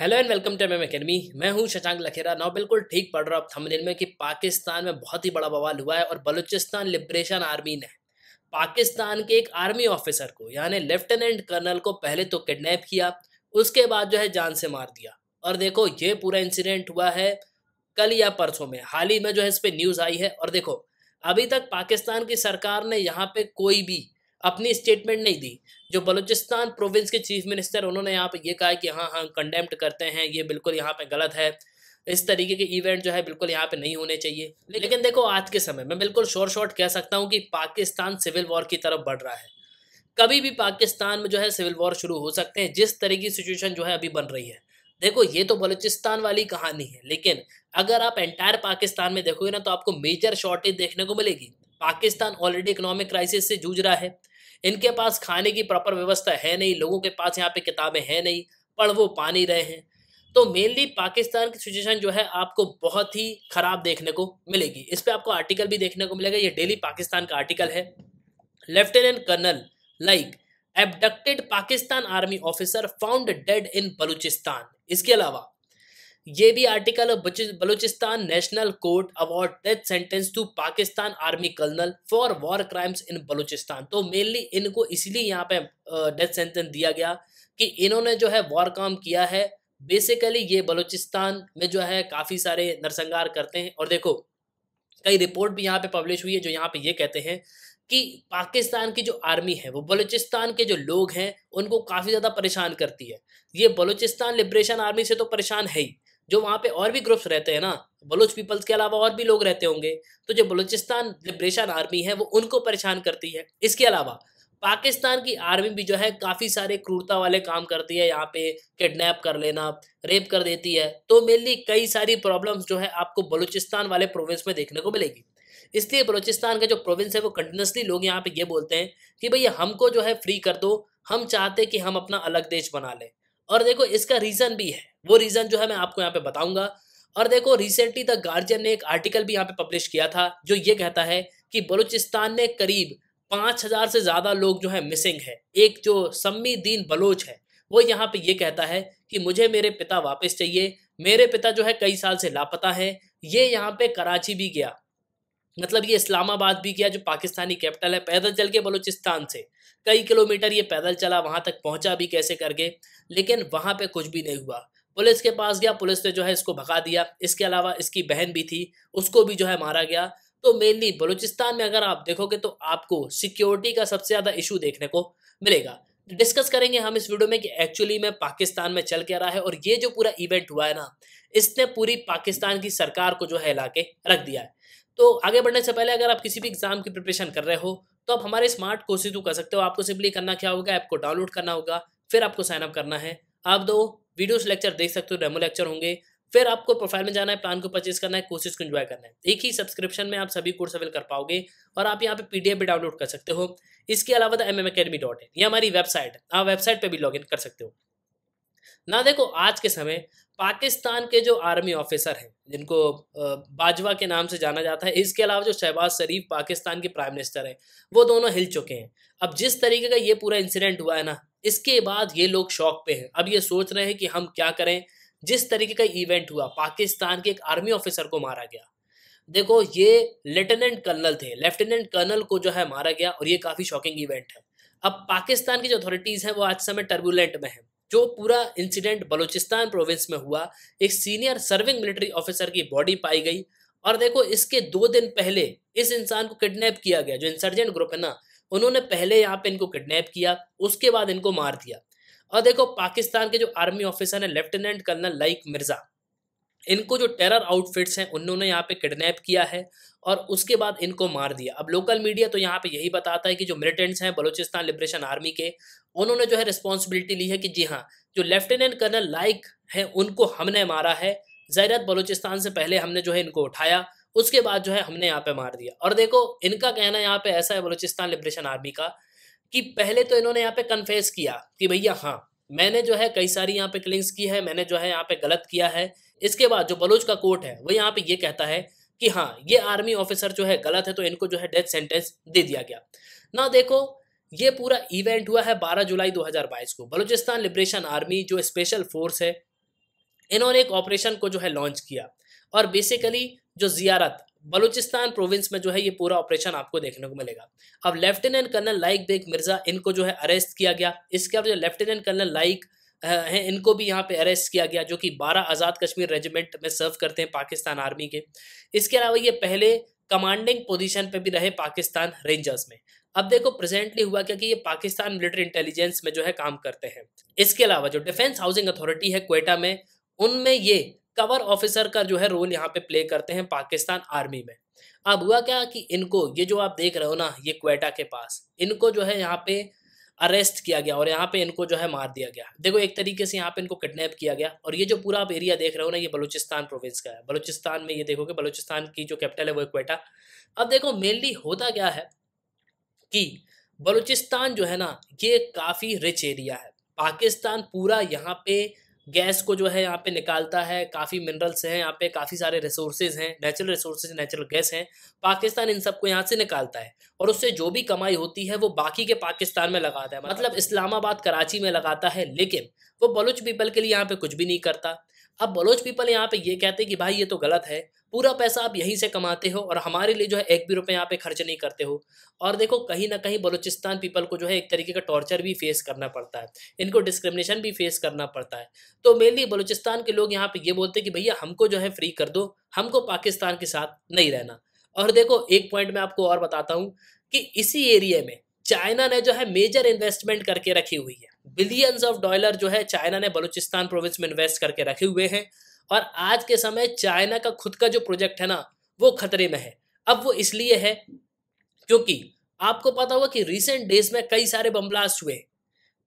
hello and welcome to M academy मैं हूं Shashank Lakhera now बिल्कुल ठीक पढ़ रहा हूँ थमदिन में कि पाकिस्तान में बहुत ही बड़ा बवाल हुआ है और बलूचिस्तान लिबरेशन आर्मी ने पाकिस्तान के एक आर्मी ऑफिसर को यानी लेफ्टिनेंट कर्नल को पहले तो किडनैप किया उसके बाद जो है जान से मार दिया और देखो ये पूरा इंसिडेंट हुआ है कल या परसों में हाल ही में जो है इस पर न्यूज़ आई है और देखो अभी तक पाकिस्तान की सरकार ने यहाँ पे कोई भी अपनी स्टेटमेंट नहीं दी जो बलूचिस्तान प्रोविंस के चीफ मिनिस्टर उन्होंने यहाँ पे ये कहा कि हाँ हाँ कंडेम्ड करते हैं ये बिल्कुल यहाँ पे गलत है इस तरीके के इवेंट जो है बिल्कुल यहाँ पे नहीं होने चाहिए लेकिन देखो आज के समय मैं बिल्कुल शोर शॉर्ट कह सकता हूँ कि पाकिस्तान सिविल वॉर की तरफ बढ़ रहा है कभी भी पाकिस्तान में जो है सिविल वॉर शुरू हो सकते हैं जिस तरह की सिचुएशन जो है अभी बन रही है देखो ये तो बलूचिस्तान वाली कहानी है लेकिन अगर आप एंटायर पाकिस्तान में देखोगे ना तो आपको मेजर शॉर्टेज देखने को मिलेगी पाकिस्तान ऑलरेडी इकोनॉमिक क्राइसिस से जूझ रहा है इनके पास खाने की प्रॉपर व्यवस्था है नहीं लोगों के पास यहाँ पे किताबें हैं नहीं पढ़ वो पा नहीं रहे हैं तो मेनली पाकिस्तान की सिचुएशन जो है आपको बहुत ही ख़राब देखने को मिलेगी इस पर आपको आर्टिकल भी देखने को मिलेगा ये डेली पाकिस्तान का आर्टिकल है lieutenant colonel like abducted Pakistan army officer found dead in Balochistan इसके अलावा ये भी article of Balochistan national court award death sentence to Pakistan army colonel for war crimes in Balochistan तो मेनली इनको इसलिए यहाँ पे डेथ सेंटेंस दिया गया कि इन्होंने जो है वॉर काम किया है बेसिकली ये बलूचिस्तान में जो है काफ़ी सारे नरसंहार करते हैं और देखो कई रिपोर्ट भी यहाँ पे पब्लिश हुई है जो यहाँ पे ये कहते हैं कि पाकिस्तान की जो आर्मी है वो बलूचिस्तान के जो लोग हैं उनको काफ़ी ज़्यादा परेशान करती है ये बलूचिस्तान लिब्रेशन आर्मी से तो परेशान है ही जो वहाँ पे और भी ग्रुप्स रहते हैं ना बलोच पीपल्स के अलावा और भी लोग रहते होंगे तो जो बलूचिस्तान लिब्रेशन आर्मी है वो उनको परेशान करती है इसके अलावा पाकिस्तान की आर्मी भी जो है काफ़ी सारे क्रूरता वाले काम करती है यहाँ पे किडनैप कर लेना रेप कर देती है तो मेनली कई सारी प्रॉब्लम्स जो है आपको बलूचिस्तान वाले प्रोविंस में देखने को मिलेगी इसलिए बलूचिस्तान का जो प्रोविंस है वो कंटिन्यूसली लोग यहाँ पे ये बोलते हैं कि भैया हमको जो है फ्री कर दो हम चाहते कि हम अपना अलग देश बना लें और देखो इसका रीज़न भी है वो रीज़न जो है मैं आपको यहाँ पे बताऊंगा और देखो रिसेंटली द गार्जियन ने एक आर्टिकल भी यहाँ पे पब्लिश किया था जो ये कहता है कि बलूचिस्तान में करीब पाँच हज़ार से ज़्यादा लोग जो है मिसिंग है एक जो सम्मी दीन बलोच है वो यहाँ पे ये कहता है कि मुझे मेरे पिता वापस चाहिए मेरे पिता जो है कई साल से लापता है ये यहाँ पे कराची भी गया मतलब ये इस्लामाबाद भी गया जो पाकिस्तानी कैपिटल है पैदल चल के बलूचिस्तान से कई किलोमीटर ये पैदल चला वहाँ तक पहुँचा भी कैसे करके लेकिन वहाँ पे कुछ भी नहीं हुआ पुलिस के पास गया पुलिस ने जो है इसको भगा दिया इसके अलावा इसकी बहन भी थी उसको भी जो है मारा गया तो मेनली बलूचिस्तान में अगर आप देखोगे तो आपको सिक्योरिटी का सबसे ज़्यादा इशू देखने को मिलेगा डिस्कस करेंगे हम इस वीडियो में कि एक्चुअली में पाकिस्तान में चल क्या रहा है और ये जो पूरा इवेंट हुआ है ना इसने पूरी पाकिस्तान की सरकार को जो है ला के रख दिया है तो आगे बढ़ने से पहले अगर आप किसी भी एग्जाम की प्रिपरेशन कर रहे हो तो आप हमारे स्मार्ट कोर्सेज को कर सकते हो आपको सिंपली करना क्या होगा ऐप को डाउनलोड करना होगा फिर आपको साइनअप करना है आप दो वीडियोस लेक्चर देख सकते हो डेमो लेक्चर होंगे फिर आपको प्रोफाइल में जाना है प्लान को परचेज करना है कोर्सेज को एंजॉय करना है एक ही सब्सक्रिप्शन में आप सभी कोर्स अवेल कर पाओगे और आप यहाँ पे पी भी डाउनलोड कर सकते हो इसके अलावा M M academy dot in ये हमारी वेबसाइट है आप वेबसाइट पर भी लॉग कर सकते हो ना देखो आज के समय पाकिस्तान के जो आर्मी ऑफिसर हैं जिनको बाजवा के नाम से जाना जाता है इसके अलावा जो शहबाज शरीफ पाकिस्तान के प्राइम मिनिस्टर हैं वो दोनों हिल चुके हैं अब जिस तरीके का ये पूरा इंसिडेंट हुआ है ना इसके बाद ये लोग शौक पे हैं अब ये सोच रहे हैं कि हम क्या करें जिस तरीके का इवेंट हुआ पाकिस्तान के एक आर्मी ऑफिसर को मारा गया देखो ये लेफ्टिनेंट कर्नल थे लेफ्टिनेंट कर्नल को जो है मारा गया और ये काफ़ी शॉकिंग इवेंट है अब पाकिस्तान की जो अथॉरिटीज़ हैं वो आज समय टर्बुलेंट में हैं जो पूरा इंसिडेंट बलूचिस्तान प्रोविंस में हुआ एक सीनियर सर्विंग मिलिट्री ऑफिसर की बॉडी पाई गई और देखो इसके दो दिन पहले इस इंसान को किडनैप किया गया जो इंसर्जेंट ग्रुप है ना उन्होंने पहले यहाँ पे इनको किडनैप किया उसके बाद इनको मार दिया और देखो पाकिस्तान के जो आर्मी ऑफिसर हैं लेफ्टिनेंट कर्नल लाइक मिर्ज़ा इनको जो टेरर आउटफिट्स हैं उन्होंने यहाँ पे किडनैप किया है और उसके बाद इनको मार दिया अब लोकल मीडिया तो यहाँ पे यही बताता है कि जो मिलिटेंट्स हैं बलूचिस्तान लिबरेशन आर्मी के उन्होंने जो है रिस्पॉन्सिबिलिटी ली है कि जी हाँ जो लेफ्टिनेंट कर्नल लाइक हैं उनको हमने मारा है जैरत बलूचिस्तान से पहले हमने जो है इनको उठाया उसके बाद जो है हमने यहाँ पे मार दिया और देखो इनका कहना यहाँ पे ऐसा है बलूचिस्तान लिबरेशन आर्मी का कि पहले तो इन्होंने यहाँ पे कन्फेस किया कि भैया हाँ मैंने जो है कई सारी यहाँ पे क्लिंग्स की है मैंने जो है यहाँ पे गलत किया है इसके बाद जो बलोच का कोर्ट है वो यहाँ पे ये कहता है कि हाँ ये आर्मी ऑफिसर जो है गलत है तो इनको जो है डेथ सेंटेंस दे दिया गया ना देखो ये पूरा इवेंट हुआ है 12 जुलाई 2022 को बलूचिस्तान लिबरेशन आर्मी जो स्पेशल फोर्स है इन्होंने एक ऑपरेशन को जो है लॉन्च किया और बेसिकली जो जियारत बलूचिस्तान प्रोविंस में जो है ये पूरा ऑपरेशन आपको देखने को मिलेगा अब lieutenant colonel like Baig Mirza इनको जो है अरेस्ट किया गया इसके अब जो लेफ्टिनेंट कर्नल लाइक हैं इनको भी यहाँ पे अरेस्ट किया गया जो कि 12 आज़ाद कश्मीर रेजिमेंट में सर्व करते हैं पाकिस्तान आर्मी के इसके अलावा ये पहले कमांडिंग पोजिशन पे भी रहे पाकिस्तान रेंजर्स में अब देखो प्रेजेंटली हुआ क्या कि ये पाकिस्तान मिलिट्री इंटेलिजेंस में जो है काम करते हैं इसके अलावा जो डिफेंस हाउसिंग अथॉरिटी है कोयटा में उनमें ये कवर ऑफिसर का जो है रोल यहाँ पे प्ले करते हैं पाकिस्तान आर्मी में अब हुआ क्या कि इनको ये जो आप देख रहे हो ना ये क्वेटा के पास इनको जो है यहाँ पे अरेस्ट किया गया और यहाँ पे इनको जो है मार दिया गया देखो एक तरीके से यहाँ पे इनको किडनैप किया गया और ये जो पूरा आप एरिया देख रहे हो ना ये बलूचिस्तान प्रोविंस का है बलूचिस्तान में ये देखोगे बलूचिस्तान की जो कैपिटल है वो क्वेटा अब देखो मेनली होता क्या है कि बलूचिस्तान जो है ना ये काफ़ी रिच एरिया है पाकिस्तान पूरा यहाँ पे गैस को जो है यहाँ पे निकालता है काफ़ी मिनरल्स हैं यहाँ पे काफ़ी सारे रिसोर्सेज हैं नेचुरल रिसोर्सेज नेचुरल गैस हैं पाकिस्तान इन सबको यहाँ से निकालता है और उससे जो भी कमाई होती है वो बाकी के पाकिस्तान में लगाता है मतलब इस्लामाबाद कराची में लगाता है लेकिन वो बलूच पीपल के लिए यहाँ पे कुछ भी नहीं करता अब बलोच पीपल यहाँ पे ये कहते हैं कि भाई ये तो गलत है पूरा पैसा आप यहीं से कमाते हो और हमारे लिए जो है एक भी रुपये यहाँ पे खर्च नहीं करते हो और देखो कहीं ना कहीं बलूचिस्तान पीपल को जो है एक तरीके का टॉर्चर भी फेस करना पड़ता है इनको डिस्क्रिमिनेशन भी फेस करना पड़ता है तो मेनली बलूचिस्तान के लोग यहाँ पे ये बोलते हैं कि भैया हमको जो है फ्री कर दो हमको पाकिस्तान के साथ नहीं रहना और देखो एक पॉइंट मैं आपको और बताता हूँ कि इसी एरिए में चाइना ने जो है मेजर इन्वेस्टमेंट करके रखी हुई है बिलियंस ऑफ डॉलर जो है चाइना ने बलूचिस्तान प्रोविंस में इन्वेस्ट करके रखे हुए हैं और आज के समय चाइना का खुद का जो प्रोजेक्ट है ना वो खतरे में है अब वो इसलिए है क्योंकि आपको पता होगा कि रिसेंट डेज में कई सारे बम ब्लास्ट हुए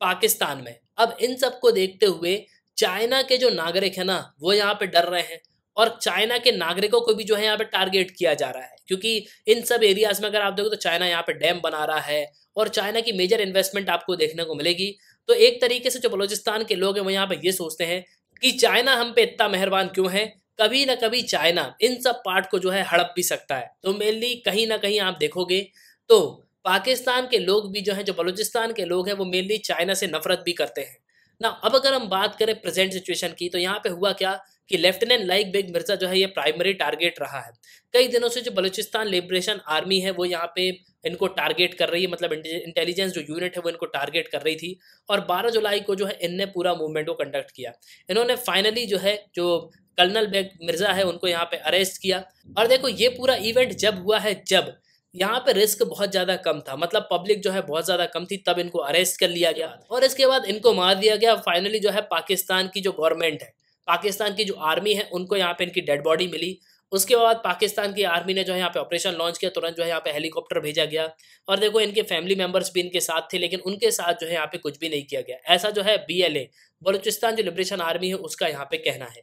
पाकिस्तान में अब इन सब को देखते हुए चाइना के जो नागरिक है ना वो यहाँ पे डर रहे हैं और चाइना के नागरिकों को भी जो है यहाँ पे टारगेट किया जा रहा है क्योंकि इन सब एरियाज में अगर आप देखो तो चाइना यहाँ पे डैम बना रहा है और चाइना की मेजर इन्वेस्टमेंट आपको देखने को मिलेगी तो एक तरीके से जो बलोचिस्तान के लोग हैं वो यहाँ पे ये सोचते हैं कि चाइना हम पे इतना मेहरबान क्यों है कभी ना कभी चाइना इन सब पार्ट को जो है हड़प भी सकता है तो मेनली कहीं ना कहीं आप देखोगे तो पाकिस्तान के लोग भी जो हैं जो बलूचिस्तान के लोग हैं वो मेनली चाइना से नफरत भी करते हैं ना अब अगर हम बात करें प्रेजेंट सिचुएशन की तो यहाँ पे हुआ क्या कि लेफ्टिनेंट लाइक बेग मिर्जा जो है ये प्राइमरी टारगेट रहा है कई दिनों से जो बलूचिस्तान लिबरेशन आर्मी है वो यहाँ पे इनको टारगेट कर रही है मतलब इंटेलिजेंस जो यूनिट है वो इनको टारगेट कर रही थी और 12 जुलाई को जो है इनने पूरा मूवमेंट को कंडक्ट किया इन्होंने फाइनली जो है जो कर्नल बेग मिर्जा है उनको यहाँ पे अरेस्ट किया और देखो ये पूरा इवेंट जब हुआ है जब यहाँ पे रिस्क बहुत ज़्यादा कम था मतलब पब्लिक जो है बहुत ज़्यादा कम थी तब इनको अरेस्ट कर लिया गया और इसके बाद इनको मार दिया गया फाइनली जो है पाकिस्तान की जो गवर्नमेंट है पाकिस्तान की जो आर्मी है उनको यहाँ पे इनकी डेड बॉडी मिली उसके बाद पाकिस्तान की आर्मी ने जो है यहाँ पे ऑपरेशन लॉन्च किया तुरंत जो है यहाँ पे हेलीकॉप्टर भेजा गया और देखो इनके फैमिली मेम्बर्स भी इनके साथ थे लेकिन उनके साथ जो है यहाँ पे कुछ भी नहीं किया गया ऐसा जो है बी एल ए जो लिब्रेशन आर्मी है उसका यहाँ पे कहना है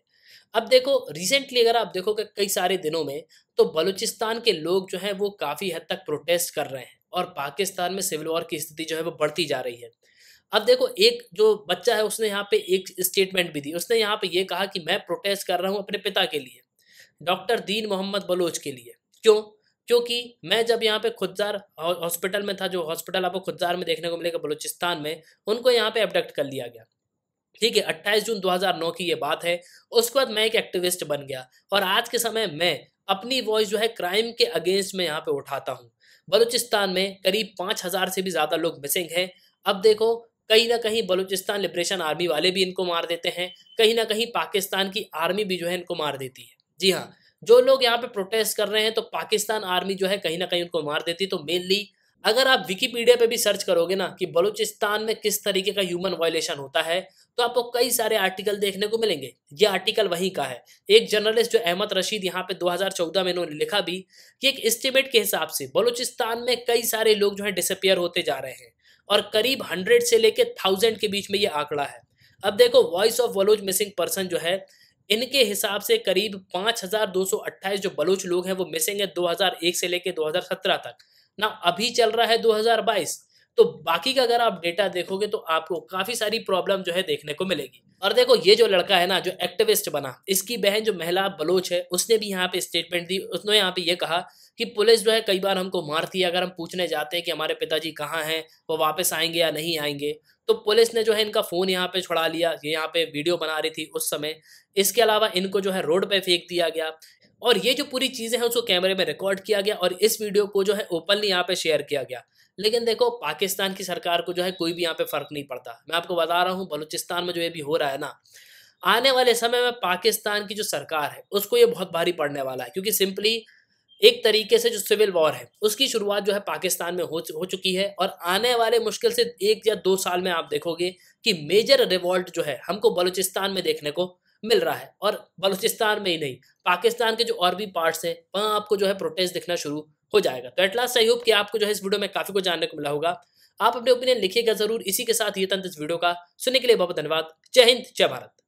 अब देखो रिसेंटली अगर आप देखोगे कई सारे दिनों में तो बलूचिस्तान के लोग जो है वो काफ़ी हद तक प्रोटेस्ट कर रहे हैं और पाकिस्तान में सिविल वॉर की स्थिति जो है वो बढ़ती जा रही है अब देखो एक जो बच्चा है उसने यहाँ पे एक स्टेटमेंट भी दी उसने यहाँ पे ये कहा कि मैं प्रोटेस्ट कर रहा हूँ अपने पिता के लिए डॉक्टर दीन मोहम्मद बलोच के लिए क्यों क्योंकि मैं जब यहाँ पे खुदजार हॉस्पिटल में था जो हॉस्पिटल आपको खुदजार में देखने को मिलेगा बलूचिस्तान में उनको यहाँ पे एबडक्ट कर लिया गया ठीक है अट्ठाईस जून दो की ये बात है उसके बाद मैं एक एक्टिविस्ट बन गया और आज के समय मैं अपनी वॉइस जो है क्राइम के अगेंस्ट में यहाँ पे उठाता हूँ बलूचिस्तान में करीब पाँच हज़ार से भी ज़्यादा लोग मिसिंग हैं अब देखो कहीं ना कहीं बलूचिस्तान लिबरेशन आर्मी वाले भी इनको मार देते हैं कहीं ना कहीं पाकिस्तान की आर्मी भी जो है इनको मार देती है जी हाँ जो लोग यहाँ पे प्रोटेस्ट कर रहे हैं तो पाकिस्तान आर्मी जो है कहीं ना कहीं उनको मार देती तो मेनली अगर आप विकीपीडिया पे भी सर्च करोगे ना कि बलूचिस्तान में किस तरीके का ह्यूमन वायलेशन होता है तो आपको कई सारे आर्टिकल देखने को मिलेंगे ये आर्टिकल वहीं का है एक जर्नलिस्ट जो अहमद रशीद यहाँ पे 2014 में इन्होंने लिखा भी कि एक एस्टिमेट के हिसाब से बलूचिस्तान में कई सारे लोग जो है डिसअपियर होते जा रहे हैं और करीब हंड्रेड से लेके थाउजेंड के बीच में ये आंकड़ा है अब देखो voice of Baloch missing person जो है इनके हिसाब से करीब हजार दो सौ अट्ठाईस जो बलोच लोग हैं वो मिसिंग है दो हजार एक से लेके सत्रह तक ना अभी चल रहा है दो हजार बाईस तो बाकी का अगर आप डेटा देखोगे तो आपको काफ़ी सारी प्रॉब्लम जो है देखने को मिलेगी और देखो ये जो लड़का है ना जो एक्टिविस्ट बना इसकी बहन जो महिला बलोच है उसने भी यहाँ पे स्टेटमेंट दी उसने यहाँ पे ये कहा कि पुलिस जो है कई बार हमको मारती है अगर हम पूछने जाते हैं कि हमारे पिताजी कहाँ हैं वो वापस आएंगे या नहीं आएंगे तो पुलिस ने जो है इनका फ़ोन यहाँ पे छुड़ा लिया ये यहाँ पे वीडियो बना रही थी उस समय इसके अलावा इनको जो है रोड पे फेंक दिया गया और ये जो पूरी चीज़ें हैं उसको कैमरे में रिकॉर्ड किया गया और इस वीडियो को जो है ओपनली यहाँ पे शेयर किया गया लेकिन देखो पाकिस्तान की सरकार को जो है कोई भी यहाँ पे फ़र्क नहीं पड़ता मैं आपको बता रहा हूँ बलूचिस्तान में जो ये भी हो रहा है ना आने वाले समय में पाकिस्तान की जो सरकार है उसको ये बहुत भारी पड़ने वाला है क्योंकि सिंपली एक तरीके से जो सिविल वॉर है उसकी शुरुआत जो है पाकिस्तान में हो हो चुकी है और आने वाले मुश्किल से एक या दो साल में आप देखोगे कि मेजर रिवॉल्ट जो है हमको बलूचिस्तान में देखने को मिल रहा है और बलूचिस्तान में ही नहीं पाकिस्तान के जो और भी पार्ट्स हैं वहाँ आपको जो है प्रोटेस्ट दिखना शुरू हो जाएगा तो एट लास्ट आई होप कि आपको जो है इस वीडियो में काफ़ी कुछ जानने को मिला होगा आप अपने ओपिनियन लिखिएगा जरूर इसी के साथ ये तंत्र इस वीडियो का सुनने के लिए बहुत धन्यवाद जय हिंद जय भारत